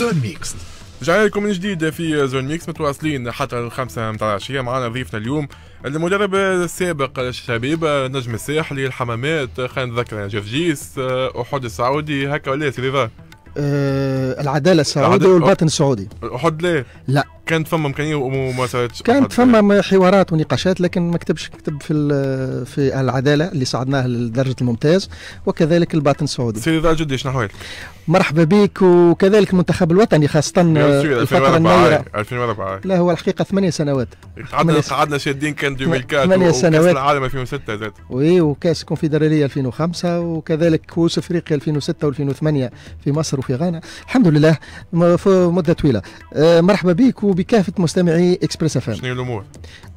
زون ميكس رجعنا لكم من جديد في زون ميكس متواصلين حتى الخمسة متاع العشية معنا ضيفنا اليوم المدرب السابق للشباب نجم الساحلي الحمامات خلينا نتذكر يعني جرجيس آه، أحد السعودي هكا ولا إيه، سي آه، العدالة السعودية والباطن السعودي أحد لا؟ ليه؟ لا كانت فما امكانيه وما كانت فما حوارات ونقاشات لكن ما كتبش كتب في في العداله اللي صعدناه لدرجه الممتاز وكذلك الباطن السعودي سيدي ضاع جدي شنو احوالك؟ مرحبا بك وكذلك المنتخب الوطني خاصه الفتره النيره 2004 لا هو الحقيقه ثمانية سنوات قعدنا قعدنا شادين كان 2004 ثمانية سنوات وكاس العالم 2006 زاد وي وكاس الكونفدراليه 2005 وكذلك كؤوس افريقيا 2006 و2008 في مصر وفي غانا الحمد لله مده طويله آه، مرحبا بك وب وبكافه مستمعي اكسبريس اف شنو الامور؟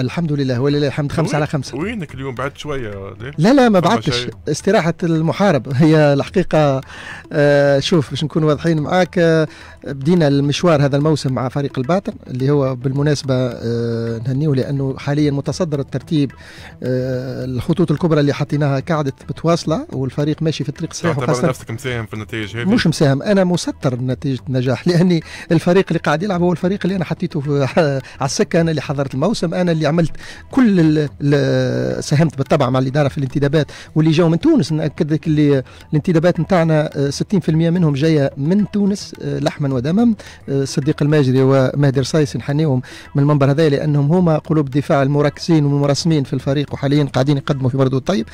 الحمد لله ولله الحمد خمسه على خمسه وينك اليوم بعد شويه لا لا ما بعدتش استراحه المحارب هي الحقيقه آه شوف باش نكون واضحين معاك آه بدينا المشوار هذا الموسم مع فريق الباطن اللي هو بالمناسبه آه نهنيه لانه حاليا متصدر الترتيب آه الخطوط الكبرى اللي حطيناها قاعدة متواصله والفريق ماشي في الطريق الصحيح تعتبر نفسك مساهم في النتائج هذه مش مساهم انا مسطر نتيجه النجاح لاني الفريق اللي قاعد يلعب هو الفريق اللي انا حطيته حطيته على السكه انا اللي حضرت الموسم انا اللي عملت كل ال ال ساهمت بالطبع مع الاداره في الانتدابات واللي جاوا من تونس ناكد لك اللي الانتدابات نتاعنا 60% آه، منهم جايه من تونس آه، لحما ودما آه، صديق الماجري ومهدي رصايس نحنيهم من المنبر هذا لانهم هما قلوب الدفاع المركزين والمرسمين في الفريق وحاليا قاعدين يقدموا في مردود طيب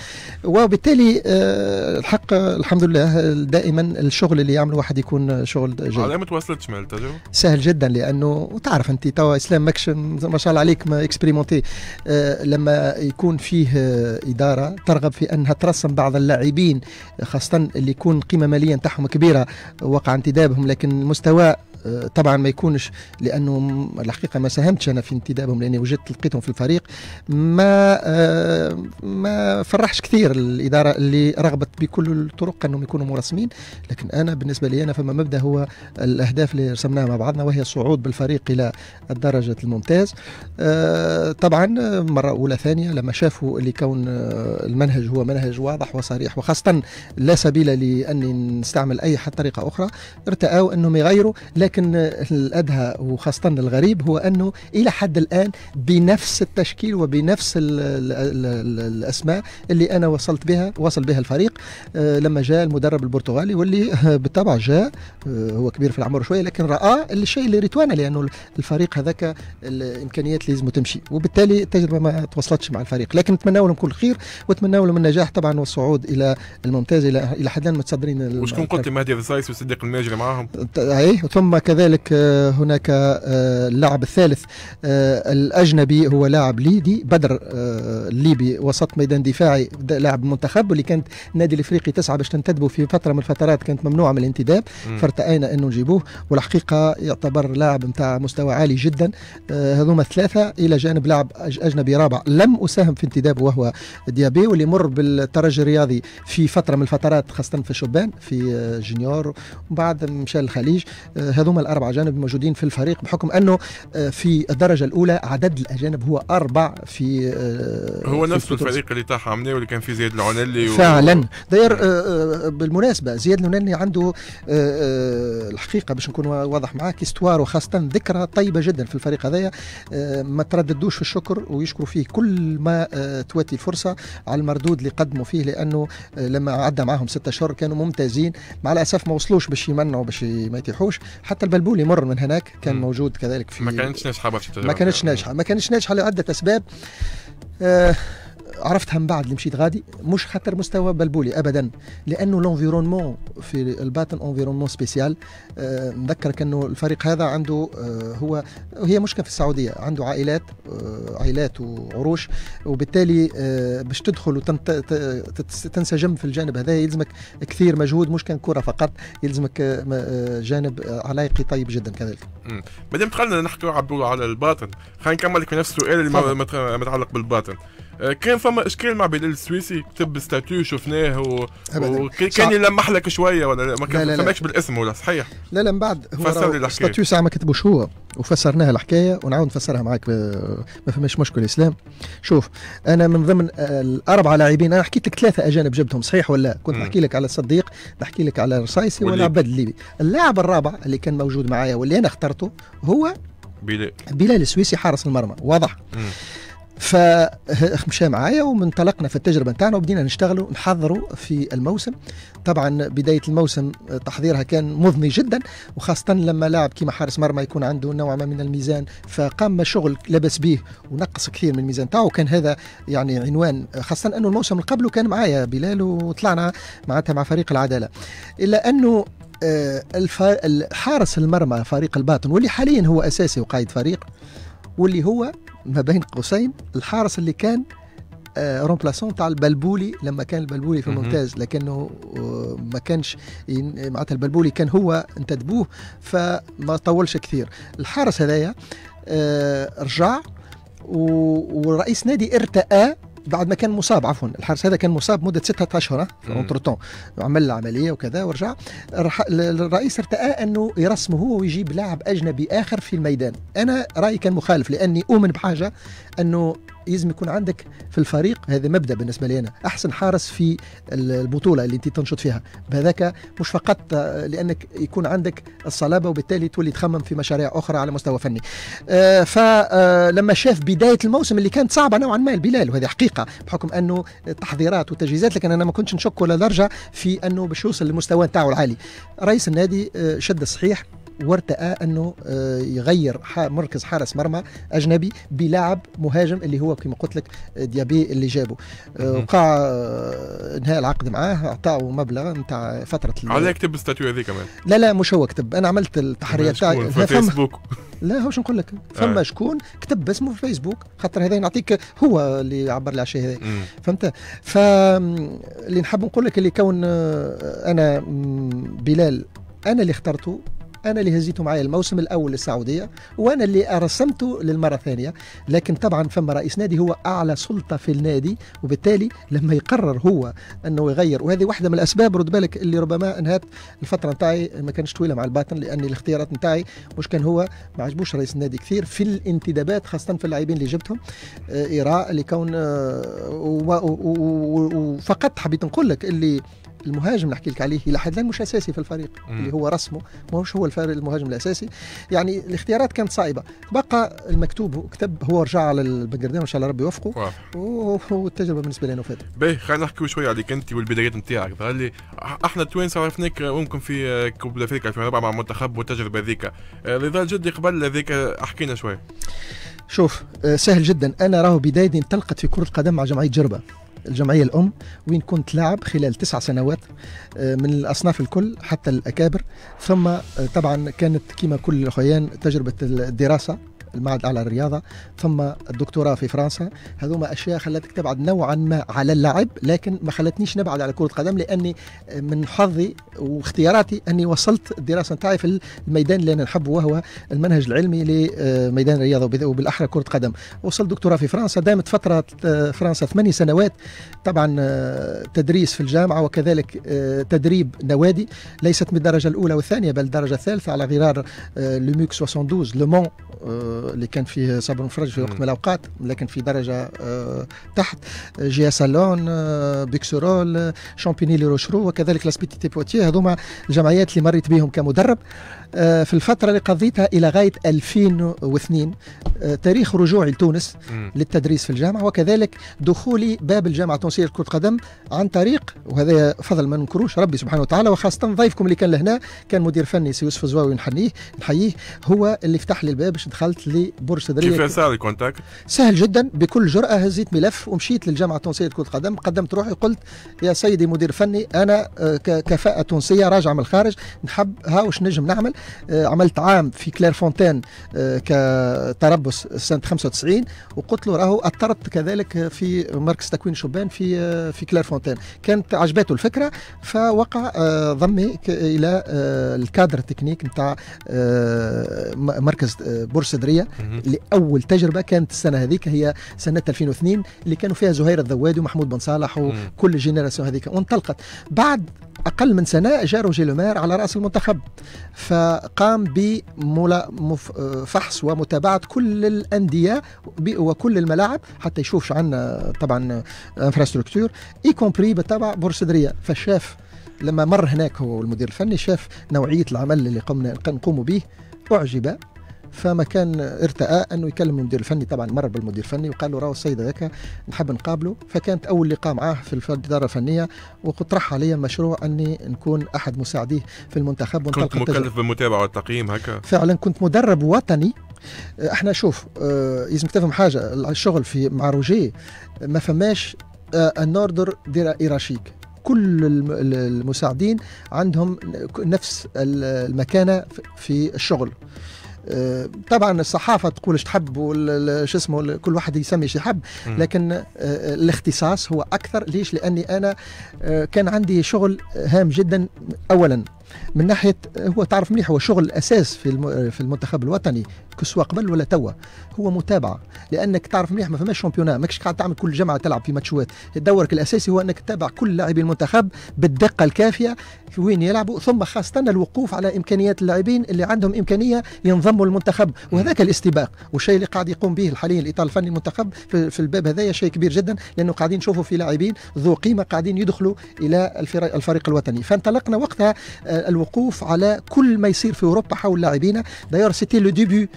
وبالتالي الحق الحمد لله دائما الشغل اللي يعمله واحد يكون شغل جيد. على ما شمال معناتها سهل جدا لانه تعرف نعرف انت توا اسلام ماكش ما شاء الله عليك ما اكسبيريمونتي أه لما يكون فيه آه، اداره ترغب في انها ترسم بعض اللاعبين خاصه اللي يكون قيمه ماليه نتاعهم كبيره وقع انتدابهم لكن مستوى آه، طبعا ما يكونش لانه الحقيقه ما ساهمتش انا في انتدابهم لاني وجدت لقيتهم في الفريق ما آه، ما فرحش كثير الاداره اللي رغبت بكل الطرق انهم يكونوا مرسمين لكن انا بالنسبه لي انا فما مبدا هو الاهداف اللي رسمناها مع بعضنا وهي الصعود بالفريق الى الدرجه الممتاز آه، طبعا مره اولى ثانيه لما شافوا اللي كون المنهج هو منهج واضح وصريح وخاصه لا سبيل لاني نستعمل اي طريقه اخرى ارتأوا انهم يغيروا لكن لكن الأدهى وخاصة الغريب هو أنه إلى حد الآن بنفس التشكيل وبنفس الـ الـ الـ الأسماء اللي أنا وصلت بها وصل بها الفريق آه، لما جاء المدرب البرتغالي واللي بالطبع جاء آه، هو كبير في العمر شوية لكن رأى الشيء اللي ريتوانا لأنه الفريق هذاك الإمكانيات اللي لازم تمشي وبالتالي التجربة ما توصلتش مع الفريق لكن نتمنى لهم كل خير ونتمنى لهم النجاح طبعا والصعود إلى الممتاز إلى إلى حد الآن متصدرين وشكون قلت مهدي الزايس وصديق الماجري معاهم؟ اي ثم كذلك آه، هناك اللاعب آه، الثالث آه، الأجنبي هو لاعب ليدي بدر الليبي وسط ميدان دفاعي لاعب منتخب واللي كانت نادي الافريقي تسعى باش تنتدبه في فتره من الفترات كانت ممنوعه من الانتداب فارتأينا انه نجيبوه والحقيقه يعتبر لاعب نتاع مستوى عالي جدا هذوما الثلاثه الى جانب لاعب اجنبي رابع لم اساهم في انتدابه وهو ديابي واللي مر بالترجي الرياضي في فتره من الفترات خاصه في الشبان في جونيور ومن بعد مشى للخليج هذوما الاربع اجانب موجودين في الفريق بحكم انه آه، في الدرجه الاولى عدد الاجانب هو اربع في آه، هو في نفس الفريق اللي طاح حمناوي واللي كان فيه زياد العنلي فعلا و... داير آه، بالمناسبه زياد العنلي عنده الحقيقه باش نكون واضح معاك استوار وخاصه ذكرى طيبه جدا في الفريق هذايا ما ترددوش في الشكر ويشكروا فيه كل ما تواتي الفرصه على المردود اللي قدموا فيه لانه لما عدى معاهم ستة اشهر كانوا ممتازين مع الاسف ما وصلوش باش يمنعوا باش ما يتيحوش حتى حتى البلبولي مر من هناك كان م. موجود كذلك في ما كانتش ناجحه ما كانتش ناجحه ما كانتش ناجحه لعده اسباب آه عرفتها من بعد اللي مشيت غادي مش خاطر مستوى بلبولي ابدا لانه لونفيرونمون في الباطن انفيرونمون آه، سبيسيال نذكرك انه الفريق هذا عنده آه، هو هي مشكله في السعوديه عنده عائلات آه، عائلات وعروش وبالتالي باش تدخل وتنسجم في الجانب هذا يلزمك كثير مجهود مش كان كره فقط يلزمك جانب علاقي طيب جدا كذلك ما دام دخلنا عبدو على الباطن خلينا نكمل لك نفس السؤال اللي متعلق بالباطن آه، كان فما اشكال مع بلال السويسي كتب ستاتيو شفناه و... وكان كان يلمح لك شويه ولا ما كتبش بالاسم ولا صحيح لا لا من بعد هو فسر لي الحكايه ستاتيو ساعه ما كتبوش هو وفسرناها الحكايه ونعاود نفسرها معاك آه، ما فماش مشكل اسلام شوف انا من ضمن آه، الاربعه لاعبين انا حكيت لك ثلاثه اجانب جبتهم صحيح ولا كنت نحكي لك على الصديق نحكي لك على الرصايسي ولا عبد الليبي اللاعب الرابع اللي كان موجود معايا واللي انا اخترته هو بلال بلال السويسي حارس المرمى واضح مم. فمشى معايا وانطلقنا في التجربه نتاعنا وبدينا نشتغلوا نحضروا في الموسم طبعا بدايه الموسم تحضيرها كان مضني جدا وخاصه لما لاعب كيما حارس مرمى يكون عنده نوع ما من الميزان فقام شغل لبس به ونقص كثير من الميزان تاعه وكان هذا يعني عنوان خاصه انه الموسم اللي قبله كان معايا بلال وطلعنا معناتها مع فريق العداله الا انه آه، الحارس المرمى فريق الباطن واللي حاليا هو اساسي وقائد فريق واللي هو ما بين قوسين الحارس اللي كان رومبلاسون آه، تاع البلبولي لما كان البلبولي في الممتاز لكنه آه، ما كانش معناتها البلبولي كان هو انتدبوه فما طولش كثير الحارس هذايا آه، رجع ورئيس نادي ارتأى بعد ما كان مصاب عفوا الحارس هذا كان مصاب مده ستة اشهر في اونتر عمل العمليه وكذا ورجع الرئيس ارتأى انه يرسمه هو ويجيب لاعب اجنبي اخر في الميدان انا رايي كان مخالف لاني اؤمن بحاجه انه لازم يكون عندك في الفريق هذا مبدا بالنسبه لي انا احسن حارس في البطوله اللي انت تنشط فيها بهذاك مش فقط لانك يكون عندك الصلابه وبالتالي تولي تخمم في مشاريع اخرى على مستوى فني آه، فلما آه، شاف بدايه الموسم اللي كانت صعبه نوعا ما البلال وهذه حقيقه بحكم انه التحضيرات والتجهيزات لكن انا ما كنتش نشك ولا درجه في انه باش يوصل للمستوى نتاعو العالي رئيس النادي آه، شد الصحيح وارتأى أنه آه، يغير مركز حارس مرمى أجنبي بلاعب مهاجم اللي هو كما قلت لك آه، ديابي اللي جابه آه، وقع انهاء العقد معاه أعطاه مبلغ نتاع فترة على كتب الستاتيو هذه كمان لا لا مش هو كتب أنا عملت التحريات تاعي فيسبوك لا هو شنو نقول لك فما آه. شكون كتب باسمه في فيسبوك خاطر هذا نعطيك هو اللي عبر لي على الشيء هذا فهمت فاللي نحب نقول لك اللي كون انا بلال انا اللي اخترته انا اللي هزيته معايا الموسم الاول للسعوديه وانا اللي رسمته للمره الثانيه لكن طبعا فما رئيس نادي هو اعلى سلطه في النادي وبالتالي لما يقرر هو انه يغير وهذه واحده من الاسباب رد بالك اللي ربما انهت الفتره نتاعي ما كانش طويله مع الباطن لان الاختيارات نتاعي مش كان هو ما عجبوش رئيس النادي كثير في الانتدابات خاصه في اللاعبين اللي جبتهم آه، ايراء لكون آه، وفقط حبيت نقول لك اللي المهاجم نحكي لك عليه الى حد الان مش اساسي في الفريق مم. اللي هو رسمه ماهوش هو المهاجم الاساسي يعني الاختيارات كانت صعبه بقى المكتوب كتب هو رجع على البنجردان وان شاء الله ربي يوفقه والتجربه بالنسبه لنا فاتت باهي خلينا نحكي شويه عليك انت والبدايات نتاعك اللي احنا التوانسه عرفناك ممكن في كوب افريقيا 2004 مع المنتخب والتجربه ذيك اللي جدي قبل هذيك احكينا شويه شوف آه، سهل جدا انا راهو بدايتي انطلقت في كره القدم مع جمعيه جربه الجمعيه الام وين كنت لاعب خلال تسع سنوات آه، من الاصناف الكل حتى الاكابر ثم آه، طبعا كانت كما كل الاخوان تجربه الدراسه المعهد الاعلى للرياضه ثم الدكتوراه في فرنسا هذوما اشياء خلتك تبعد نوعا ما على اللعب لكن ما خلتنيش نبعد على كره القدم لاني من حظي واختياراتي اني وصلت الدراسه نتاعي في الميدان اللي انا نحبه وهو المنهج العلمي لميدان الرياضه وبالاحرى كره قدم وصلت دكتوراه في فرنسا دامت فتره آه، فرنسا ثماني سنوات طبعا آه، تدريس في الجامعه وكذلك آه، تدريب نوادي ليست من الدرجه الاولى والثانيه بل الدرجه الثالثه على غرار لوميك 72 لومون اللي كان فيه صابر مفرج في وقت من الاوقات لكن في درجه آه، تحت جيا سالون آه، بيكسرول آه، شامبيني لي روشرو وكذلك لاسبيتي بوتي هذوما الجمعيات اللي مريت بهم كمدرب في الفتره اللي قضيتها الى غايه 2002 تاريخ رجوعي لتونس للتدريس في الجامعه وكذلك دخولي باب الجامعه التونسيه لكره القدم عن طريق وهذا فضل ما ننكروش ربي سبحانه وتعالى وخاصه ضيفكم اللي كان لهنا كان مدير فني سي يوسف الزواوي نحنيه نحييه هو اللي فتح لي الباب باش دخلت لبرج صدريه كيف صار الكونتاكت؟ سهل جدا بكل جرأه هزيت ملف ومشيت للجامعه التونسيه لكره القدم قدمت روحي قلت يا سيدي مدير فني انا آه، كفاءه تونسيه راجع من الخارج نحب ها وش نجم نعمل آه، عملت عام في كلير فونتين آه، كتربص سنه 95 وقلت له راهو اثرت كذلك في مركز تكوين شبان في في كلير فونتين كانت عجبته الفكره فوقع ضمي الى الكادر التكنيك نتاع مركز بورصه درية السعوديه لاول تجربه كانت السنه هذيك هي سنه 2002 اللي كانوا فيها زهير الذوادي ومحمود بن صالح وكل الجينيراسيون هذيك وانطلقت بعد اقل من سنه جاء روجي لومير على راس المنتخب فقام بفحص ومتابعه كل الانديه وكل الملاعب حتى يشوف عندنا طبعا انفراستركتور اي كومبري بالطبع بورسدريه فشاف لما مر هناك هو المدير الفني شاف نوعيه العمل اللي قمنا نقوم به اعجب فما كان ارتأى انه يكلم المدير الفني طبعا مر بالمدير الفني وقال له راهو السيد هذاك نحب نقابله فكانت اول لقاء معاه في الاداره الفنيه وطرح علي مشروع اني نكون احد مساعديه في المنتخب كنت مكلف بالمتابعه والتقييم هكا فعلا كنت مدرب وطني احنا شوف اه لازمك تفهم حاجه الشغل في مع روجيه ما فماش اه ان اوردر ايراشيك كل المساعدين عندهم نفس المكانه في الشغل آه، طبعا الصحافه تقول تحب وش اسمه كل واحد يسمي ايش يحب لكن آه، الاختصاص هو اكثر ليش لاني انا آه، كان عندي شغل هام جدا اولا من ناحيه هو تعرف مليح هو شغل الاساس في في المنتخب الوطني كسوا قبل ولا توا هو متابعه لانك تعرف مليح ما فماش شامبيونان ماكش قاعد تعمل كل جمعه تلعب في ماتشوات دورك الاساسي هو انك تتابع كل لاعبي المنتخب بالدقه الكافيه وين يلعبوا ثم خاصه الوقوف على امكانيات اللاعبين اللي عندهم امكانيه ينضموا للمنتخب وهذاك الاستباق والشيء اللي قاعد يقوم به حاليا الاطار الفني المنتخب في, في الباب هذايا شيء كبير جدا لانه قاعدين نشوفوا في لاعبين ذو قيمه قاعدين يدخلوا الى الفريق الوطني فانطلقنا وقتها آه، الوقوف على كل ما يصير في اوروبا حول لاعبينا دايور سيتي لو ديبي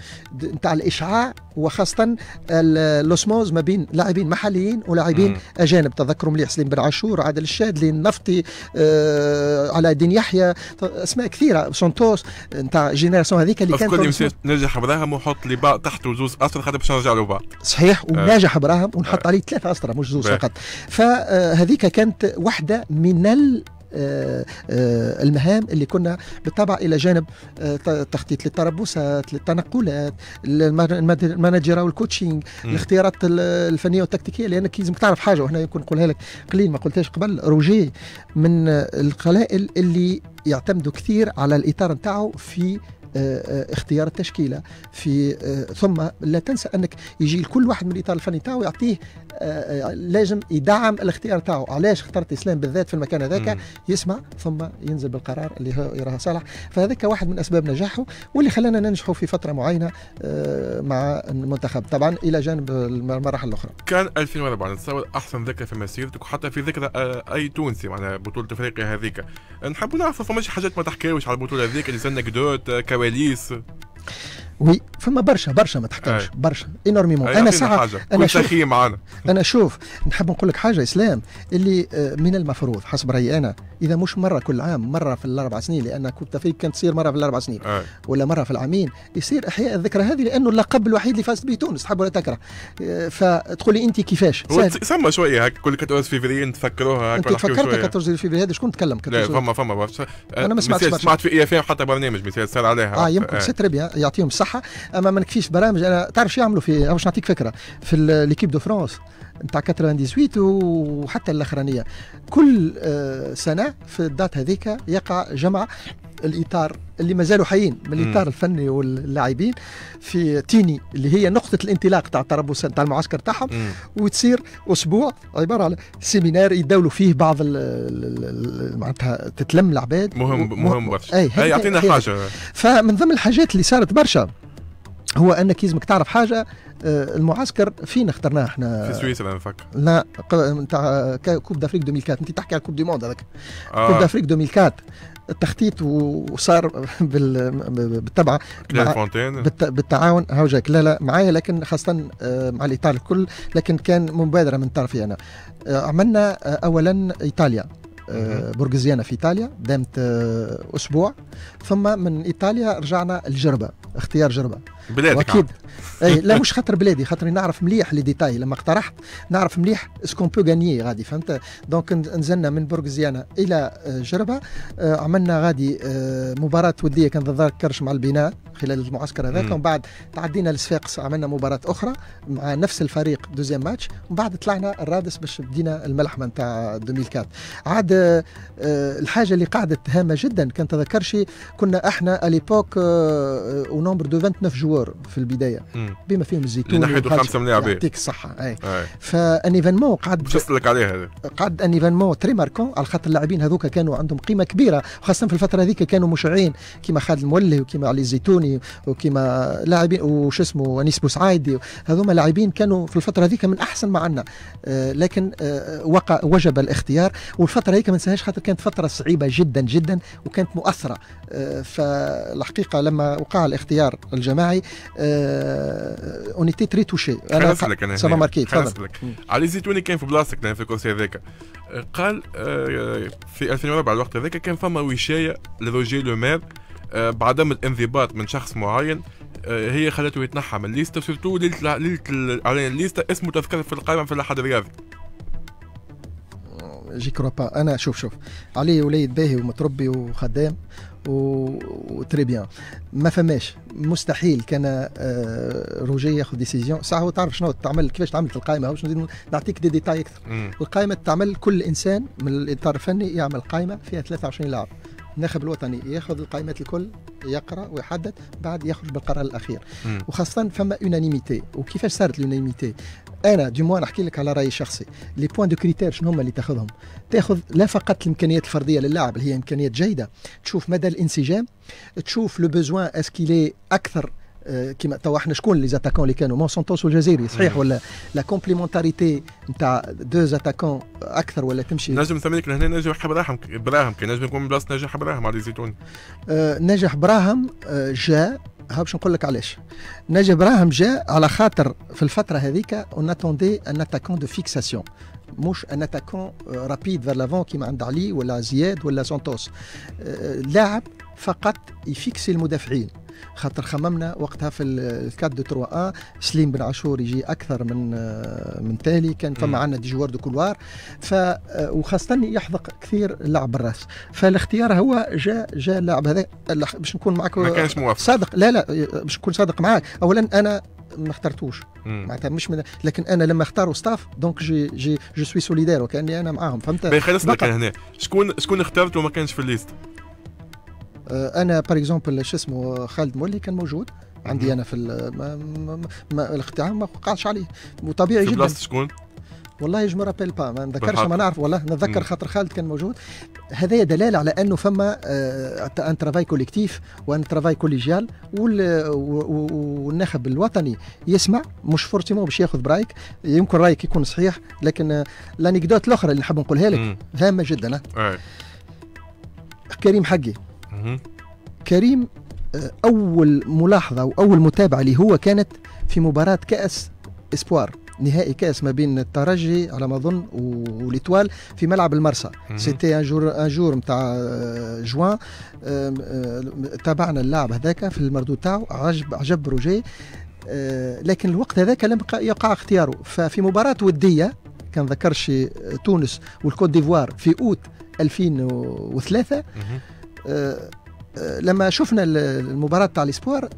نتاع الاشعاع وخاصه الاوسموز ما بين لاعبين محليين ولاعبين اجانب تذكروا مليح سليم بن عاشور عادل الشادلي النفطي آه على الدين يحيى اسماء كثيره سونتوس نتاع جينيراسيون هذيك اللي كانت نجح براهم وحط لي تحته زوز اسطر خاطر باش نرجع له بعد صحيح آه. وناجح براهم ونحط آه. عليه ثلاثه اسطر مش زوز فقط فهذيك كانت واحده من ال آه، آه، المهام اللي كنا بالطبع الى جانب آه، تخطيط للتربصات للتنقلات المانجر والكوتشينج الاختيارات الفنيه والتكتيكيه لانك لازمك تعرف حاجه وهنا يمكن نقولها لك قليل ما قلتهاش قبل روجيه من القلائل اللي يعتمدوا كثير على الاطار نتاعو في آه، آه، اختيار التشكيله في آه، ثم لا تنسى انك يجي لكل واحد من الاطار الفني تاعو يعطيه لازم يدعم الاختيار تاعو علاش اخترت اسلام بالذات في المكان هذاك يسمع ثم ينزل بالقرار اللي هو يراه صالح فهذاك واحد من اسباب نجاحه واللي خلانا ننجحوا في فتره معينه مع المنتخب طبعا الى جانب المراحل الاخرى كان 2004 نتصور احسن ذكرى في مسيرتك وحتى في ذكرى اي تونسي معنا بطوله افريقيا هذيك نحب نعرف فماش حاجات ما تحكيوش على البطوله هذيك اللي انكدوت Marvel nisso? وي فما برشا برشا ما تحكمش برشا انورميمون انا ساعه انا شوف معنا. انا شوف نحب نقول لك حاجه اسلام اللي آه، من المفروض حسب رايي انا اذا مش مره كل عام مره في الاربع سنين لان كنت فيك كانت تصير مره في الاربع سنين أي. ولا مره في العامين يصير احياء الذكرى هذه لانه اللقب الوحيد اللي فازت به تونس تحب ولا تكره آه، فتقول لي انت كيفاش ثم شويه هكا كل 14 فيفري نتفكروها هكا تفكرت 14 فيفري هذا شكون تكلم لا فما فما برشا انا ما سمعتش سمعت في اي اف حتى برنامج مثال صار عليها اه يمكن آه. سي بيان يعطيهم بالصحه اما ما نكفيش برامج انا تعرف شو يعملوا في باش نعطيك فكره في ليكيب دو فرانس نتاع 98 وحتى الاخرانيه كل آه، سنه في الدات هذيك يقع جمع الاطار اللي مازالوا حيين من الاطار الفني واللاعبين في تيني اللي هي نقطه الانطلاق تاع الطرابلسان تاع المعسكر تاعهم وتصير اسبوع عباره على سيمينار يداولوا فيه بعض معناتها تتلم العباد مهم مهم برشا اي يعطينا حاجه فمن ضمن الحاجات اللي صارت برشا هو انك يلزمك تعرف حاجه آه، المعسكر فين اخترناه احنا في سويسرا نفكر لا نتاع كوب دافريك 2004 انت تحكي على كوب دي موند هذاك آه. كوب دافريك 2004 التخطيط وصار بالطبع بالتعاون هاو جاك لا لا معايا لكن خاصه آه، مع الايطال الكل لكن كان مبادره من طرفي انا آه، عملنا اولا ايطاليا برجزيانا في ايطاليا دامت اسبوع ثم من ايطاليا رجعنا لجربه اختيار جربه بلادك اكيد اي لا مش خاطر بلادي خاطر نعرف مليح لي ديتاي لما اقترحت نعرف مليح اسكون بو غانيي غادي فهمت دونك نزلنا من زيانه الى آه، جربه آه، عملنا غادي آه، مباراه وديه كان ضد كرش مع البناء خلال المعسكر هذاك ومن بعد تعدينا لصفاقس عملنا مباراه اخرى مع نفس الفريق دوزيام ماتش ومن بعد طلعنا الرادس باش بدينا الملحمه نتاع 2004 عاد الحاجه اللي قعدت هامه جدا كان تذكرش كنا احنا اليبوك او نومبر دو 29 جوا الزوار في البدايه بما فيهم الزيتون نحيتوا خمسه من اللاعبين يعطيك الصحه اي فان فانيفينمون قعد شفت لك عليها هذا قعد انيفينمون تري ماركون على خاطر اللاعبين هذوك كانوا عندهم قيمه كبيره خاصه في الفتره هذيك كانوا مشعين كيما خالد المولي وكيما علي الزيتوني وكيما لاعبين وش اسمه انيس بوسعايدي هذوما لاعبين كانوا في الفتره هذيك من احسن ما عندنا آه، لكن آه، وقع وجب الاختيار والفتره هذيك ما ننساهاش خاطر كانت فتره صعيبه جدا جدا وكانت مؤثره آه، فالحقيقه لما وقع الاختيار الجماعي اون ايتي تري توشي انا سا ماركي تفضل علي الزيتوني كان في بلاصتك في الكونسي هذاك قال في 2004 الوقت هذاك كان فما وشايه لروجي لو مير بعدم الانضباط من شخص معين هي خلته يتنحى من الليسته سورتو ليله ليله الليسته اسمه تذكره في القائمه في الاحد الرياضي جي كرو با انا شوف شوف علي وليد باهي ومتربي وخدام و تري بيان ما فماش مستحيل كان آه، روجي ياخذ ديسيزيون ساعه هو تعرف شنو تعمل كيفاش تعملت القائمه واش نعطيك دي ديتاي اكثر القائمه تعمل كل انسان من الاطار الفني يعمل قائمه فيها 23 لاعب الناخب الوطني ياخذ القائمات الكل يقرا ويحدد بعد يخرج بالقرار الاخير مم. وخاصه فما يونانيميتي وكيفاش صارت اليونانيميتي انا دي موان نحكي لك على رايي الشخصي لي بوان دو كريتير شنو هما اللي تاخذهم تاخذ لا فقط الامكانيات الفرديه للاعب اللي هي امكانيات جيده تشوف مدى الانسجام تشوف لو بوزوان اسكيلي اكثر كيما توا احنا شكون لي زاتاكون اللي كانوا مون والجزيري صحيح mm. ولا لا كومبليمونتاريتي نتاع دو زاتاكون اكثر ولا تمشي نجم ثمانيك هنا نجح براهم براهم كان نجم يكون بلاصه نجح براهم على زيتون euh, نجح براهم euh, جاء ها باش نقول لك علاش نجم براهم جاء على خاطر في الفتره هذيك اون اتوندي ان اتاكون دو فيكساسيون مش ان اتاكون رابيد فير لافون كيما عند علي ولا زياد ولا سانتوس آه، لاعب فقط يفيكسي المدافعين خاطر خممنا وقتها في آه، الكاد دو 3 1 سليم بن عاشور يجي اكثر من آه، من تالي كان فما عندنا دي جوار دو كولوار ف وخاصه يحذق كثير لعب بالراس فالاختيار هو جاء جاء اللاعب هذا باش نكون معك ما كانش موافق صادق لا لا باش نكون صادق معك اولا انا ما اخترتوش معناتها مش من لكن انا لما اختاروا ستاف دونك جي جي جو سوي سوليدير وكاني انا معاهم فهمت باهي خلص هنا شكون شكون اخترت وما كانش في الليست آه، انا باغ اكزومبل شو اسمه خالد مولي كان موجود عندي انا في ما ما ما الاختيار ما وقعش عليه وطبيعي جدا في شكون؟ والله جو مرابيل با ما نذكرش ما نعرف والله نتذكر خاطر خالد كان موجود هذا دلاله على انه فما ان ترافاي كوليكتيف وان ترافاي كوليجيال والناخب الوطني يسمع مش فورتيمون باش ياخذ برايك يمكن رايك يكون صحيح لكن الانكدوت آه، الاخرى اللي نحب نقولها لك هامه جدا آه. كريم حقي كريم آه، اول ملاحظه واول متابعه اللي هو كانت في مباراه كاس اسبوار نهائي كاس ما بين الترجي على ما اظن وليتوال في ملعب المرسى سيتي ان جور ان جور نتاع جوان تابعنا اللاعب هذاك في المردود تاعو عجب عجب روجي آه، لكن الوقت هذاك لم يقع اختياره ففي مباراه وديه كان ذكرش آه، تونس والكوت ديفوار في اوت 2003 آه، لما شفنا المباراه تاع الاسبوار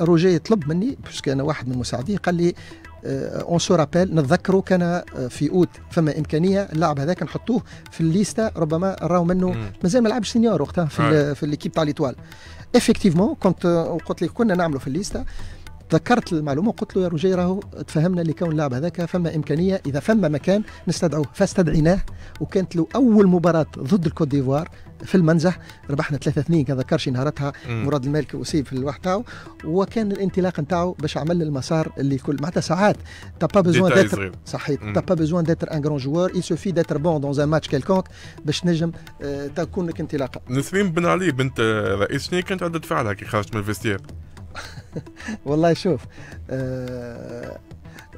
روجي طلب مني باسكو انا واحد من مساعديه قال لي اون سو رابيل نتذكروا كان آه، في اوت فما امكانيه اللاعب هذاك نحطوه في الليستا ربما راهو منه مازال ما لعبش سينيور وقتها في, آه. في ليكيب تاع ليتوال افكتيفمون كنت قلت لك كنا نعملوا في الليستا ذكرت المعلومه وقلت له يا روجي راهو تفهمنا اللي كون اللاعب هذاك فما امكانيه اذا فما مكان نستدعوه فاستدعيناه وكانت له اول مباراه ضد الكوت ديفوار في المنزه ربحنا 3 2 كذا كرشي نهارتها مراد المالكي اصيب في الوقت تاعو وكان الانطلاق نتاعو باش عمل المسار اللي كل معناتها ساعات تا با بيزوان داتر صحيح تا با بيزوان داتر ان غران جوار اي سوفي داتر بون دون ان ماتش كيلكونك باش تنجم آه، تكون لك انطلاقه نسرين بن علي بنت آه، رئيس شنو كانت رده فعلها كي خرجت من الفيستير والله شوف آه،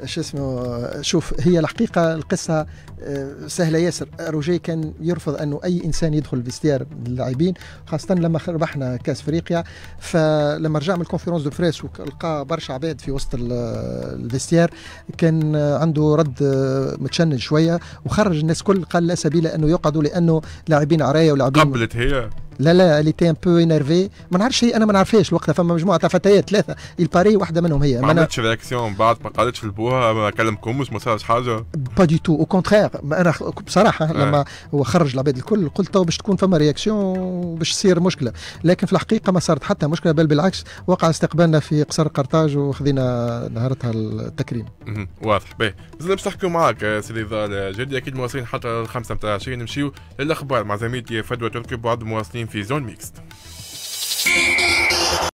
شو اسمه شوف هي الحقيقه القصه آه، سهله ياسر روجي كان يرفض انه اي انسان يدخل باستيار اللاعبين خاصه لما ربحنا كاس افريقيا فلما رجع من الكونفرنس دو فريس ولقى برشا عباد في وسط الفيستيار كان عنده رد آه، متشنج شويه وخرج الناس كل قال لا سبيل انه يقعدوا لانه لاعبين عرايه ولاعبين قبلت هي لا لا اللي تي ان بو انيرفي ما نعرفش هي انا ما نعرفهاش وقتها فما مجموعه تاع فتيات ثلاثه الباري واحده منهم هي ما عملتش رياكسيون بعد ما قالتش لبوها ما كلمكمش ما صارش حاجه با دي تو او كونترير انا بصراحه لما هو خرج العباد الكل قلت باش تكون فما رياكسيون باش تصير مشكله لكن في الحقيقه ما صارت حتى مشكله بل بالعكس وقع استقبالنا في قصر قرطاج وخذينا نهارتها التكريم واضح باهي مازال باش نحكيو معاك آه، سيدي ظال جدي اكيد مواصلين حتى الخمسه نتاع 20 نمشيو للاخبار مع زميلتي فدوى تركي بعض مواصلين infusion mixte.